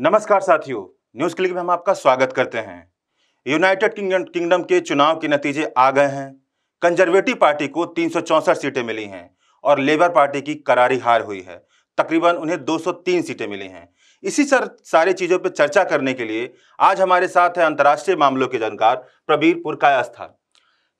नमस्कार साथियों news click में हम आपका स्वागत करते हैं यूनाइटेड किंगडम किंगडम के चुनाव के नतीजे आ गए हैं कंजर्वेटिव पार्टी को तीन सीटें मिली हैं और लेबर पार्टी की करारी हार हुई है तकरीबन उन्हें 203 सीटें मिली हैं इसी सर सारी चीज़ों पर चर्चा करने के लिए आज हमारे साथ है अंतर्राष्ट्रीय मामलों के जानकार प्रबीर पुरकायस्था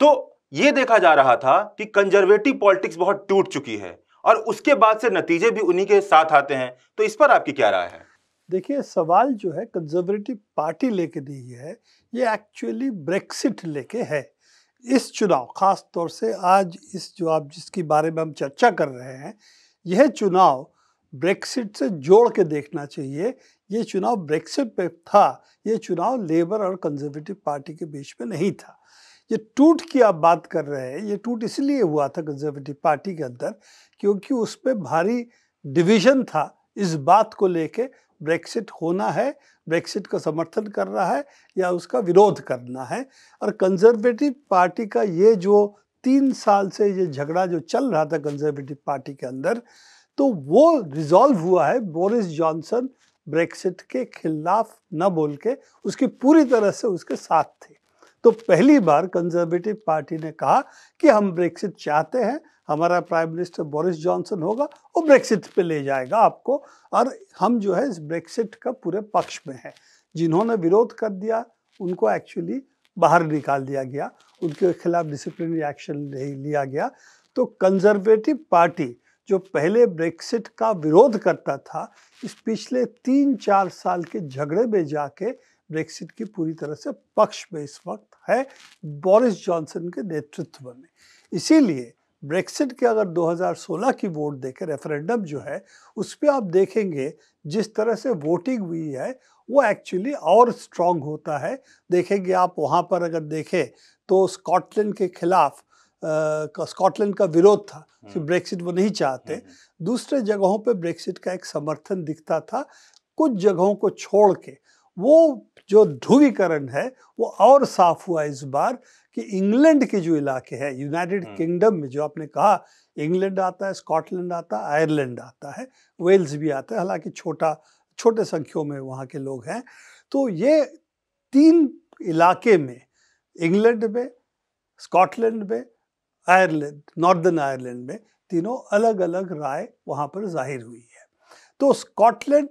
तो ये देखा जा रहा था कि कंजर्वेटिव पॉलिटिक्स बहुत टूट चुकी है और उसके बाद से नतीजे भी उन्हीं के साथ आते हैं तो इस पर आपकी क्या राय है देखिए सवाल जो है कंजर्वेटिव पार्टी लेके दी है ये एक्चुअली ब्रेक्सिट लेके है इस चुनाव खास तौर से आज इस जो आप जिसके बारे में हम चर्चा कर रहे हैं यह चुनाव ब्रेक्सिट से जोड़ के देखना चाहिए ये चुनाव ब्रेक्सिट पे था ये चुनाव लेबर और कंजर्वेटिव पार्टी के बीच में नहीं था ये टूट की आप बात कर रहे हैं ये टूट इसलिए हुआ था कंजर्वेटिव पार्टी के अंदर क्योंकि उस पर भारी डिवीजन था इस बात को लेके ब्रेक्सिट होना है ब्रेक्सिट का समर्थन कर रहा है या उसका विरोध करना है और कंजर्वेटिव पार्टी का ये जो तीन साल से ये झगड़ा जो चल रहा था कंजर्वेटिव पार्टी के अंदर तो वो रिजॉल्व हुआ है बोरिस जॉनसन ब्रेक्सिट के खिलाफ न बोल के उसकी पूरी तरह से उसके साथ थे तो पहली बार कंजर्वेटिव पार्टी ने कहा कि हम ब्रेक्सिट चाहते हैं हमारा प्राइम मिनिस्टर बोरिस जॉनसन होगा वो ब्रेक्सिट पे ले जाएगा आपको और हम जो है इस ब्रेक्सिट का पूरे पक्ष में है जिन्होंने विरोध कर दिया उनको एक्चुअली बाहर निकाल दिया गया उनके खिलाफ डिसिप्लिनरी एक्शन नहीं लिया गया तो कंजर्वेटिव पार्टी जो पहले ब्रेक्सिट का विरोध करता था इस पिछले तीन चार साल के झगड़े में जाके ब्रेक्सिट की पूरी तरह से पक्ष में इस वक्त है बोरिस जॉनसन के नेतृत्व में इसीलिए ब्रेक्सिट के अगर 2016 की वोट देखें रेफरेंडम जो है उस पर आप देखेंगे जिस तरह से वोटिंग हुई है वो एक्चुअली और स्ट्रांग होता है देखेंगे आप वहाँ पर अगर देखें तो स्कॉटलैंड के खिलाफ स्कॉटलैंड का विरोध था कि हम्म। ब्रेक्सिट वो नहीं चाहते हम्म, हम्म। दूसरे जगहों पे ब्रेक्सिट का एक समर्थन दिखता था कुछ जगहों को छोड़ के वो जो ध्रुवीकरण है वो और साफ हुआ इस बार कि इंग्लैंड के जो इलाके हैं यूनाइटेड हम्म। किंगडम में जो आपने कहा इंग्लैंड आता है स्कॉटलैंड आता है आयरलैंड आता है वेल्स भी आता है हालांकि छोटा छोटे संख्यों में वहाँ के लोग हैं तो ये तीन इलाके में इंग्लैंड में स्कॉटलैंड में आयरलैंड नॉर्दर्न आयरलैंड में तीनों अलग अलग राय वहाँ पर जाहिर हुई है तो स्कॉटलैंड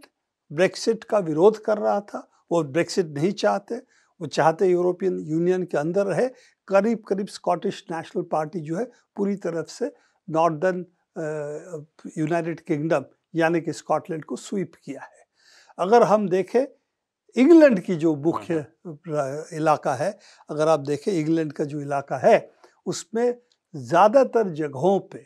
ब्रेक्सिट का विरोध कर रहा था वो ब्रेक्सिट नहीं चाहते वो चाहते यूरोपियन यूनियन के अंदर रहे करीब करीब स्कॉटिश नेशनल पार्टी जो है पूरी तरफ से नॉर्दर्न यूनाइटेड किंगडम यानी कि स्कॉटलैंड को स्वीप किया है अगर हम देखें इंग्लैंड की जो मुख्य हम्म, इलाका है अगर आप देखें इंग्लैंड का जो इलाका है उसमें ज़्यादातर जगहों पे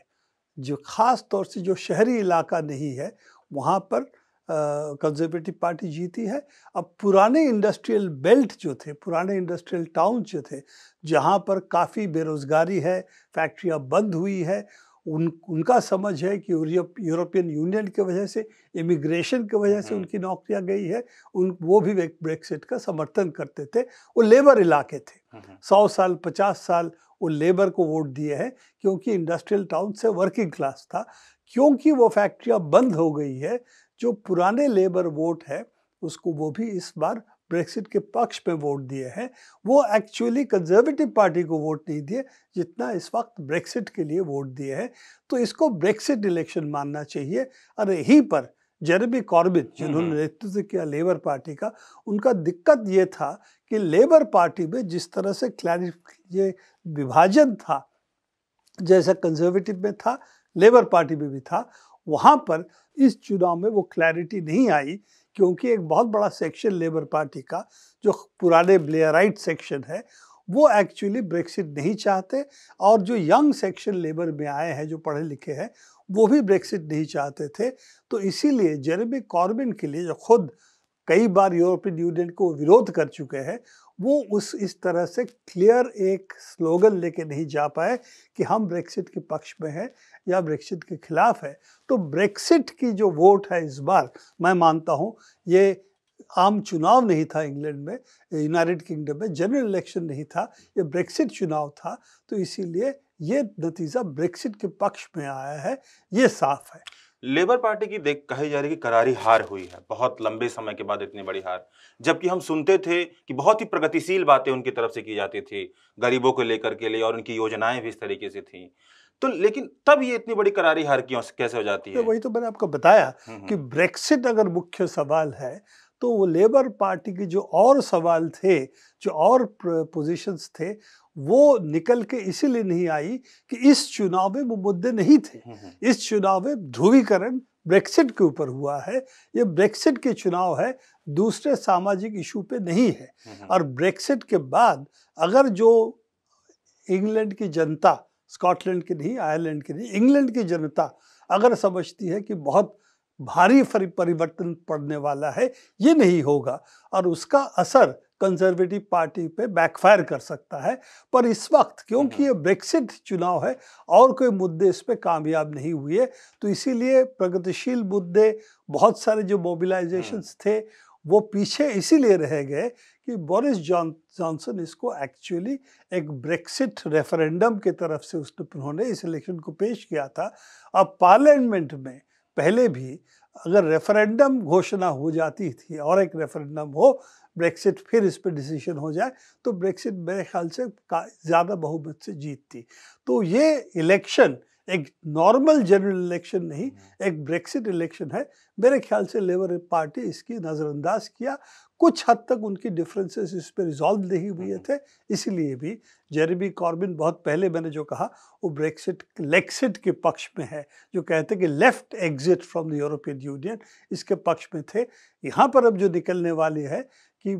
जो ख़ास तौर से जो शहरी इलाका नहीं है वहाँ पर कंजर्वेटिव पार्टी जीती है अब पुराने इंडस्ट्रियल बेल्ट जो थे पुराने इंडस्ट्रियल टाउन जो थे जहाँ पर काफ़ी बेरोज़गारी है फैक्ट्रियाँ बंद हुई है उन उनका समझ है कि यूरोपियन यूनियन की वजह से इमिग्रेशन की वजह से हम्म। उनकी नौकरियां गई है उन वो भी ब्रेक्सिट का समर्थन करते थे वो लेबर इलाके थे हम्म, हम्म। सौ साल पचास साल वो लेबर को वोट दिए हैं क्योंकि इंडस्ट्रियल टाउन से वर्किंग क्लास था क्योंकि वो फैक्ट्रियाँ बंद हो गई है जो पुराने लेबर वोट है उसको वो भी इस बार ब्रेक्सिट के पक्ष में वोट दिए हैं वो एक्चुअली कंजर्वेटिव पार्टी को वोट नहीं दिए जितना इस वक्त ब्रेक्सिट के लिए वोट दिए हैं तो इसको ब्रेक्सिट इलेक्शन मानना चाहिए और यहीं पर जेरबी कॉर्बिन जिन्होंने हम्म। नेतृत्व किया लेबर पार्टी का उनका दिक्कत ये था कि लेबर पार्टी में जिस तरह से क्लैरिफिक ये विभाजन था जैसा कंजर्वेटिव में था लेबर पार्टी में भी था वहाँ पर इस चुनाव में वो क्लैरिटी नहीं आई क्योंकि एक बहुत बड़ा सेक्शन लेबर पार्टी का जो पुराने ब्लेयराइट सेक्शन है वो एक्चुअली ब्रेक्सिट नहीं चाहते और जो यंग सेक्शन लेबर में आए हैं जो पढ़े लिखे हैं वो भी ब्रेक्सिट नहीं चाहते थे तो इसीलिए जेरेमी कॉर्बिन के लिए जो खुद कई बार यूरोपियन यूनियन को विरोध कर चुके हैं वो उस इस तरह से क्लियर एक स्लोगन लेके नहीं जा पाए कि हम ब्रेक्सिट के पक्ष में हैं या ब्रेक्सिट के खिलाफ है तो ब्रेक्सिट की जो वोट है इस बार मैं मानता हूँ ये आम चुनाव नहीं था इंग्लैंड में यूनाइटेड किंगडम में जनरल इलेक्शन नहीं था ये ब्रेक्सिट चुनाव था तो इसीलिए ये नतीजा ब्रेक्सिट के पक्ष में आया है ये साफ है लेबर पार्टी की देख कही जा रही है कि करारी हार हुई है बहुत लंबे समय के बाद इतनी बड़ी हार जबकि हम सुनते थे कि बहुत ही प्रगतिशील बातें उनकी तरफ से की जाती थी गरीबों को लेकर के लिए और उनकी योजनाएं भी इस तरीके से थी तो लेकिन तब ये इतनी बड़ी करारी हार क्यों कैसे हो जाती तो है तो वही तो मैंने आपको बताया हम्म, हम्म। कि ब्रेक्सिट अगर मुख्य सवाल है तो वो लेबर पार्टी के जो और सवाल थे जो और पोजीशंस थे वो निकल के इसीलिए नहीं आई कि इस चुनाव में वो मुद्दे नहीं थे हम्म, हम्म, हम्म। इस चुनाव में ध्रुवीकरण ब्रेक्सिट के ऊपर हुआ है ये ब्रेक्सिट के चुनाव है दूसरे सामाजिक इशू पे नहीं है और ब्रेक्सिट के बाद अगर जो इंग्लैंड की जनता स्कॉटलैंड की नहीं आयरलैंड की नहीं इंग्लैंड की जनता अगर समझती है कि बहुत भारी परिवर्तन पड़ने वाला है ये नहीं होगा और उसका असर कंजर्वेटिव पार्टी पे बैकफायर कर सकता है पर इस वक्त क्योंकि हम्म। ये ब्रेक्सिट चुनाव है और कोई मुद्दे इस पर कामयाब नहीं हुए तो इसीलिए प्रगतिशील मुद्दे बहुत सारे जो मोबिलाइजेशन हम्म। थे वो पीछे इसीलिए रह गए कि बोरिस जॉन जॉनसन इसको एक्चुअली एक ब्रेक्सिट रेफरेंडम की तरफ से उसने उन्होंने इस इलेक्शन को पेश किया था अब पार्लियामेंट में पहले भी अगर रेफरेंडम घोषणा हो जाती थी और एक रेफरेंडम हो ब्रेक्सिट फिर इस पर डिसीजन हो जाए तो ब्रेक्सिट मेरे ख्याल से ज़्यादा बहुमत से जीतती तो ये इलेक्शन एक नॉर्मल जनरल इलेक्शन नहीं हम्म। एक ब्रेक्सिट इलेक्शन है मेरे ख्याल से लेबर पार्टी इसकी नज़रअंदाज किया कुछ हद तक उनकी डिफरेंसेस इस पर रिजॉल्व नहीं हुए हम्म। थे इसीलिए भी जेरेबी कॉर्बिन बहुत पहले मैंने जो कहा वो ब्रेक्सिट लेक्सिट के पक्ष में है जो कहते हैं कि left exit from the European Union इसके पक्ष में थे यहाँ पर अब जो निकलने वाले है कि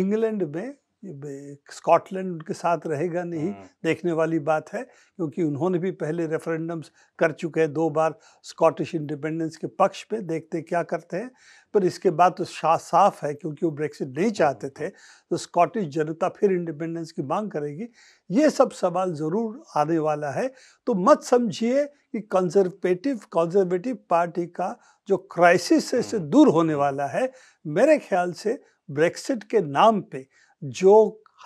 इंग्लैंड में स्कॉटलैंड उनके साथ रहेगा नहीं हाँ। देखने वाली बात है क्योंकि उन्होंने भी पहले रेफरेंडम्स कर चुके हैं दो बार स्कॉटिश इंडिपेंडेंस के पक्ष पे देखते क्या करते हैं पर इसके बाद तो साफ है क्योंकि वो ब्रेक्सिट नहीं हाँ। चाहते थे तो स्कॉटिश जनता फिर इंडिपेंडेंस की मांग करेगी ये सब सवाल ज़रूर आने वाला है तो मत समझिए कि कंजर्वेटिव कंजर्वेटिव पार्टी का जो क्राइसिस है इससे दूर होने वाला है मेरे ख्याल से ब्रेक्सिट के नाम पर जो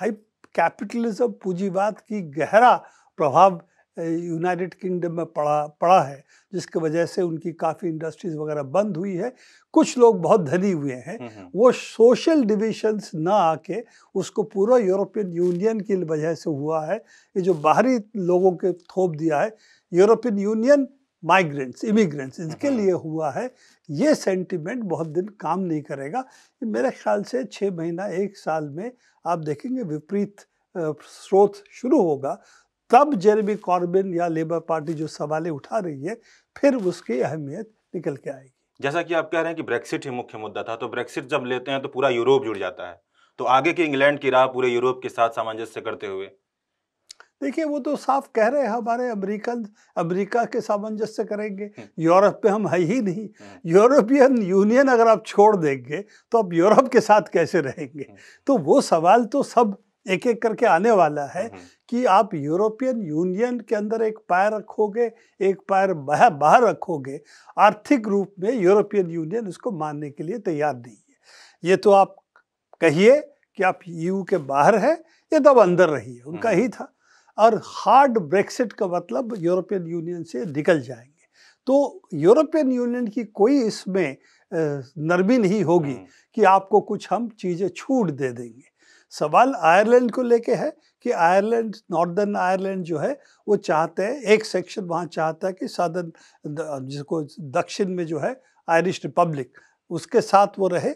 हाइप कैपिटलिज्म पूंजीवाद की गहरा प्रभाव यूनाइटेड किंगडम में पड़ा पड़ा है जिसकी वजह से उनकी काफ़ी इंडस्ट्रीज वगैरह बंद हुई है कुछ लोग बहुत धनी हुए हैं हम्म, हम्म। वो सोशल डिविशंस ना आके उसको पूरा यूरोपियन यूनियन की वजह से हुआ है ये जो बाहरी लोगों के थोप दिया है यूरोपियन यूनियन माइग्रेंट्स इमिग्रेंट्स इनके हाँ। लिए हुआ है ये सेंटिमेंट बहुत दिन काम नहीं करेगा मेरे ख्याल से छः महीना एक साल में आप देखेंगे विपरीत स्रोत शुरू होगा तब जेरेमी कॉर्बिन या लेबर पार्टी जो सवालें उठा रही है फिर उसकी अहमियत निकल के आएगी जैसा कि आप कह रहे हैं कि ब्रेक्सिट ही मुख्य मुद्दा था तो ब्रेक्सिट जब लेते हैं तो पूरा यूरोप जुड़ जाता है तो आगे की इंग्लैंड की राह पूरे यूरोप के साथ सामंजस्य करते हुए देखिए वो तो साफ कह रहे हैं हमारे अमेरिकन अमेरिका के सामंजस्य करेंगे हम्म। यूरोप पे हम है ही नहीं हम्म। यूरोपियन यूनियन अगर आप छोड़ देंगे तो आप यूरोप के साथ कैसे रहेंगे हम्म। तो वो सवाल तो सब एक एक करके आने वाला है कि आप यूरोपियन यूनियन के अंदर एक पैर रखोगे एक पैर बाहर रखोगे आर्थिक रूप में यूरोपियन यूनियन उसको मानने के लिए तैयार नहीं है ये तो आप कहिए कि आप यू के बाहर हैं ये तब अंदर रहिए उनका ही था और हार्ड ब्रेक्सिट का मतलब यूरोपियन यूनियन से निकल जाएंगे तो यूरोपियन यूनियन की कोई इसमें नरमी नहीं होगी हम्म। कि आपको कुछ हम चीज़ें छूट दे देंगे सवाल आयरलैंड को लेके है कि आयरलैंड नॉर्दर्न आयरलैंड जो है वो चाहते हैं एक सेक्शन वहाँ चाहता है कि साधन जिसको दक्षिण में जो है आयरिश रिपब्लिक उसके साथ वो रहे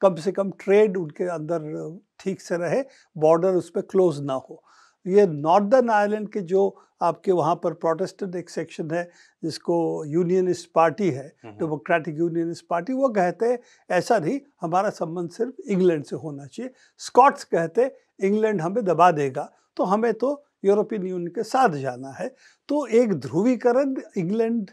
कम से कम ट्रेड उनके अंदर ठीक से रहे बॉर्डर उस पर क्लोज ना हो ये नॉर्दर्न आयरलैंड के जो आपके वहाँ पर प्रोटेस्टेंट एक सेक्शन है जिसको यूनियनिस्ट पार्टी है डेमोक्रेटिक यूनियनिस्ट पार्टी वो कहते ऐसा नहीं हमारा संबंध सिर्फ इंग्लैंड से होना चाहिए स्कॉट्स कहते इंग्लैंड हमें दबा देगा तो हमें तो यूरोपियन यूनियन के साथ जाना है तो एक ध्रुवीकरण इंग्लैंड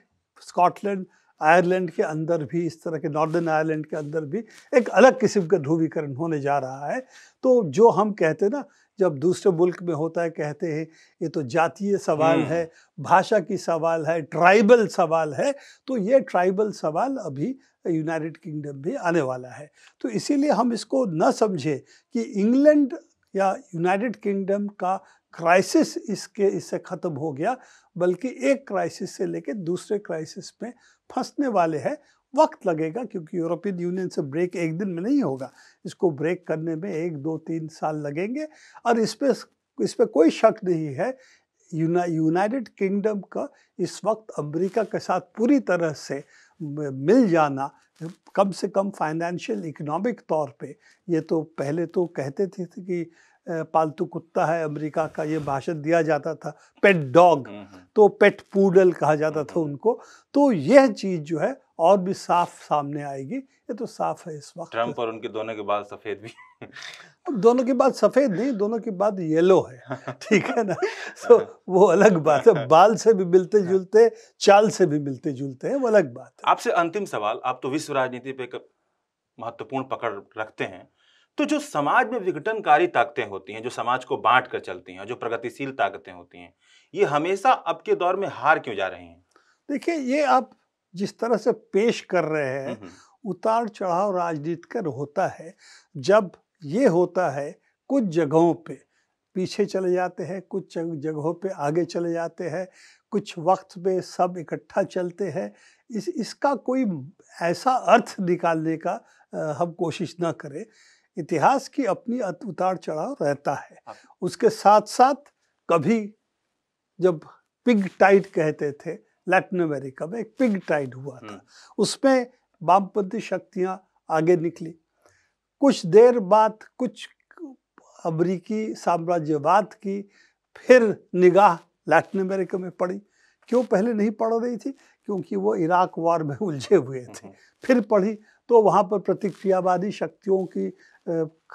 स्कॉटलैंड आयरलैंड के अंदर भी इस तरह के नॉर्दर्न आयरलैंड के अंदर भी एक अलग किस्म का ध्रुवीकरण होने जा रहा है तो जो हम कहते ना जब दूसरे मुल्क में होता है कहते हैं ये तो जातीय सवाल है भाषा की सवाल है ट्राइबल सवाल है तो ये ट्राइबल सवाल अभी यूनाइटेड किंगडम में आने वाला है तो इसीलिए हम इसको न समझें कि इंग्लैंड या यूनाइटेड किंगडम का क्राइसिस इसके इससे ख़त्म हो गया बल्कि एक क्राइसिस से लेकर दूसरे क्राइसिस में फंसने वाले हैं वक्त लगेगा क्योंकि यूरोपियन यूनियन से ब्रेक एक दिन में नहीं होगा इसको ब्रेक करने में एक दो तीन साल लगेंगे और इस पर इस पर कोई शक नहीं है यूनाइटेड किंगडम का इस वक्त अमेरिका के साथ पूरी तरह से मिल जाना कम से कम फाइनेंशियल इकोनॉमिक तौर पे ये तो पहले तो कहते थे, थे कि पालतू कुत्ता है अमेरिका का ये भाषण दिया जाता था पेट डॉग हम्म, हम्म। तो पेट पूडल कहा जाता था हम्म, उनको तो यह चीज़ जो है और भी साफ सामने आएगी ये तो साफ है इस वक्त ट्रंप और उनके दोनों के बाल सफेद भी अब दोनों के बाद सफेद नहीं दोनों के बाद येलो है ठीक है ना तो वो अलग बात है बाल से भी मिलते हाँ। जुलते चाल से भी मिलते जुलते हैं वो अलग बात है आपसे अंतिम सवाल आप तो विश्व राजनीति पे महत्वपूर्ण पकड़ रखते हैं तो जो समाज में विघटनकारी ताकतें होती हैं जो समाज को बांट कर चलती हैं जो प्रगतिशील ताकतें होती हैं ये हमेशा अब के दौर में हार क्यों जा रही हैं देखिए ये आप जिस तरह से पेश कर रहे हैं उतार चढ़ाव राजनीति कर होता है जब ये होता है कुछ जगहों पे पीछे चले जाते हैं कुछ जगहों पे आगे चले जाते हैं कुछ वक्त में सब इकट्ठा चलते हैं इस इसका कोई ऐसा अर्थ निकालने का आ, हम कोशिश ना करें इतिहास की अपनी उतार चढ़ाव रहता है हाँ। उसके साथ साथ कभी जब पिग टाइट कहते थे लैटिन अमेरिका में एक पिग टाइड हुआ था हम्म। उसमें वामपंथी शक्तियां आगे निकली कुछ देर बाद कुछ अमरीकी साम्राज्यवाद की फिर निगाह लैटिन अमेरिका में पड़ी क्यों पहले नहीं पड़ रही थी क्योंकि वो इराक वार में उलझे हुए थे हम्म। फिर पढ़ी तो वहाँ पर प्रतिक्रियावादी शक्तियों की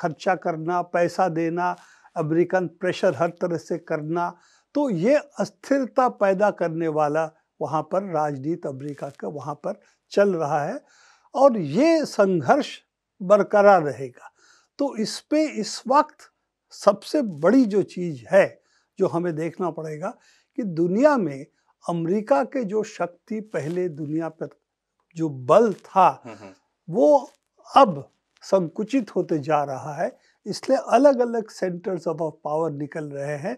खर्चा करना पैसा देना अमेरिकन प्रेशर हर तरह से करना तो ये अस्थिरता पैदा करने वाला वहाँ पर राजनीत अमरीका का वहाँ पर चल रहा है और ये संघर्ष बरकरार रहेगा तो इस पे इस वक्त सबसे बड़ी जो चीज़ है जो हमें देखना पड़ेगा कि दुनिया में अमेरिका के जो शक्ति पहले दुनिया पर जो बल था हम्म, हम्म। वो अब संकुचित होते जा रहा है इसलिए अलग अलग सेंटर्स ऑफ पावर निकल रहे हैं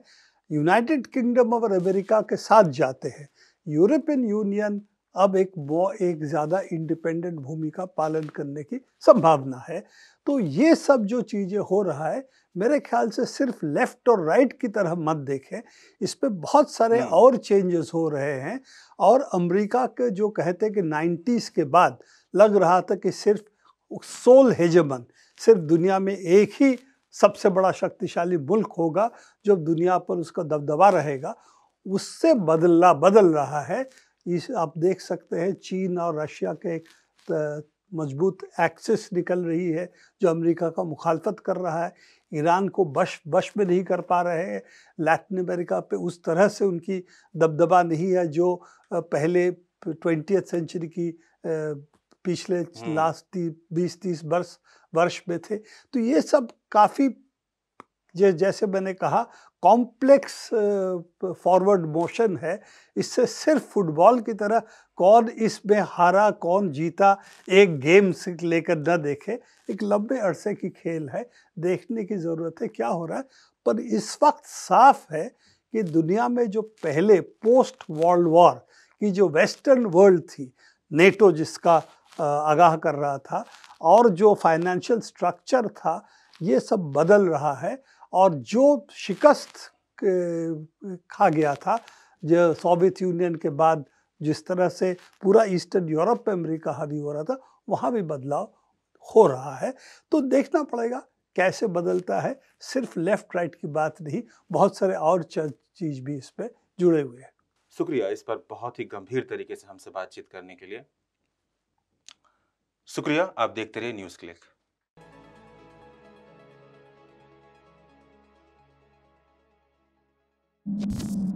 यूनाइटेड किंगडम और अमेरिका के साथ जाते हैं यूरोपियन यूनियन अब एक वो एक ज़्यादा इंडिपेंडेंट भूमिका पालन करने की संभावना है तो ये सब जो चीज़ें हो रहा है मेरे ख्याल से सिर्फ लेफ़्ट और राइट की तरह मत देखें इस पर बहुत सारे हम्म। और चेंजेस हो रहे हैं और अमेरिका के जो कहते कि नाइन्टीज़ के बाद लग रहा था कि सिर्फ सोल हेजमन सिर्फ दुनिया में एक ही सबसे बड़ा शक्तिशाली मुल्क होगा जो दुनिया पर उसका दबदबा रहेगा उससे बदला बदल रहा है इस आप देख सकते हैं चीन और रशिया के एक मजबूत एक्सेस निकल रही है जो अमेरिका का मुखालफत कर रहा है ईरान को बश बश में नहीं कर पा रहे हैं लैटिन अमेरिका पे उस तरह से उनकी दबदबा नहीं है जो पहले ट्वेंटी सेंचुरी की पिछले लास्ट हम्म। बीस तीस वर्ष वर्ष में थे तो ये सब काफ़ी जैसे मैंने कहा कॉम्प्लेक्स फॉरवर्ड मोशन है इससे सिर्फ फुटबॉल की तरह कौन इसमें हारा कौन जीता एक गेम से लेकर न देखे एक लंबे अरसे की खेल है देखने की ज़रूरत है क्या हो रहा है पर इस वक्त साफ है कि दुनिया में जो पहले पोस्ट वर्ल्ड वॉर की जो वेस्टर्न वर्ल्ड थी नेटो जिसका आगाह कर रहा था और जो फाइनेंशियल स्ट्रक्चर था ये सब बदल रहा है और जो शिकस्त खा गया था जो सोवियत यूनियन के बाद जिस तरह से पूरा ईस्टर्न यूरोप में अमेरिका हावी हो रहा था वहाँ भी बदलाव हो रहा है तो देखना पड़ेगा कैसे बदलता है सिर्फ लेफ्ट राइट की बात नहीं बहुत सारे और चीज़ भी इस पर जुड़े हुए हैं शुक्रिया इस पर बहुत ही गंभीर तरीके से हमसे बातचीत करने के लिए शुक्रिया आप देखते रहिए न्यूज़ क्लिक you